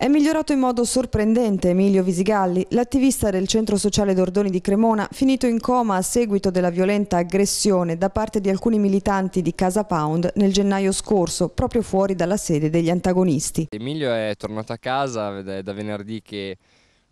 È migliorato in modo sorprendente Emilio Visigalli, l'attivista del centro sociale d'Ordoni di Cremona, finito in coma a seguito della violenta aggressione da parte di alcuni militanti di Casa Pound nel gennaio scorso, proprio fuori dalla sede degli antagonisti. Emilio è tornato a casa, da venerdì che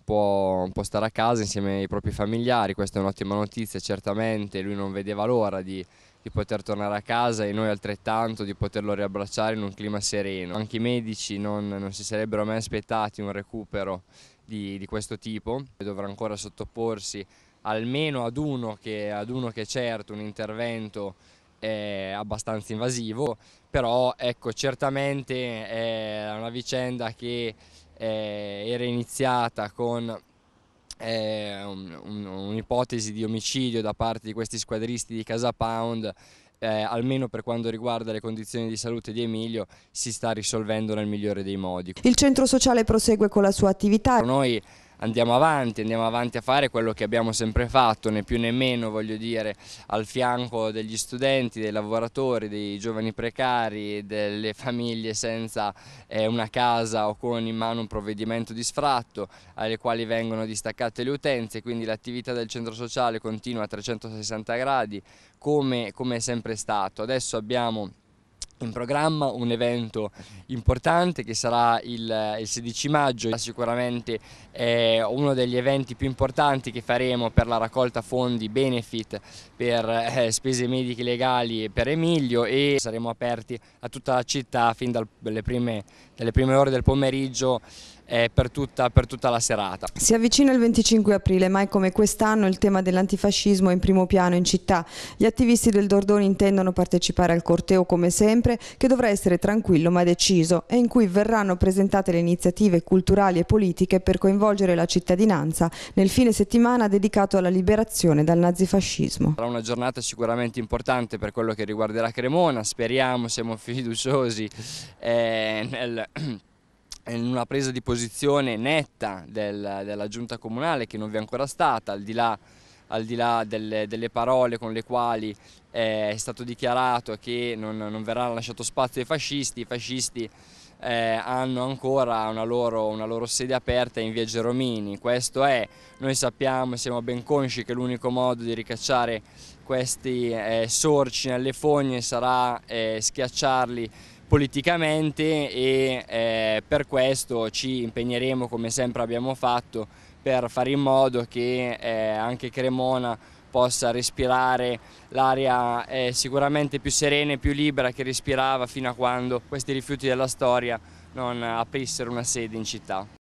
può, può, stare a casa insieme ai propri familiari, questa è un'ottima notizia certamente, lui non vedeva l'ora di, di poter tornare a casa e noi altrettanto di poterlo riabbracciare in un clima sereno. Anche i medici non, non si sarebbero mai aspettati un recupero di, di questo tipo, dovrà ancora sottoporsi almeno ad uno che, ad uno che è certo un intervento è eh, abbastanza invasivo, però ecco, certamente è una vicenda che eh, era iniziata con eh, un'ipotesi un, un di omicidio da parte di questi squadristi di Casa Pound eh, almeno per quanto riguarda le condizioni di salute di Emilio, si sta risolvendo nel migliore dei modi. Il centro sociale prosegue con la sua attività. Noi andiamo avanti, andiamo avanti a fare quello che abbiamo sempre fatto, né più né meno, voglio dire, al fianco degli studenti, dei lavoratori, dei giovani precari, delle famiglie senza eh, una casa o con in mano un provvedimento di sfratto, alle quali vengono distaccate le utenze, quindi l'attività del centro sociale continua a 360 gradi come, come è sempre stato. Adesso abbiamo in programma un evento importante che sarà il, il 16 maggio, sicuramente è eh, uno degli eventi più importanti che faremo per la raccolta fondi benefit per eh, spese mediche legali per Emilio e saremo aperti a tutta la città fin dal, prime, dalle prime ore del pomeriggio eh, per, tutta, per, tutta, la serata. Si avvicina il 25 aprile, mai come quest'anno il tema dell'antifascismo è in primo piano in città. Gli attivisti del Dordoni intendono partecipare al corteo come sempre, che dovrà essere tranquillo ma deciso e in cui verranno presentate le iniziative culturali e politiche per coinvolgere la cittadinanza nel fine settimana dedicato alla liberazione dal nazifascismo. Sarà una giornata sicuramente importante per quello che riguarderà Cremona, speriamo, siamo fiduciosi eh, nel in una presa di posizione netta del, della giunta comunale che non vi è ancora stata, al di là, al di là delle, delle, parole con le quali eh, è stato dichiarato che non, non, verrà lasciato spazio ai fascisti, i fascisti eh, hanno ancora una loro, una loro sede aperta in via Geromini, questo è, noi sappiamo e siamo ben consci che l'unico modo di ricacciare questi eh, sorci nelle fogne sarà eh, schiacciarli politicamente e eh, per questo ci impegneremo come sempre abbiamo fatto per fare in modo che eh, anche Cremona possa respirare l'aria eh, sicuramente più serena e più libera che respirava fino a quando questi rifiuti della storia non aprissero una sede in città.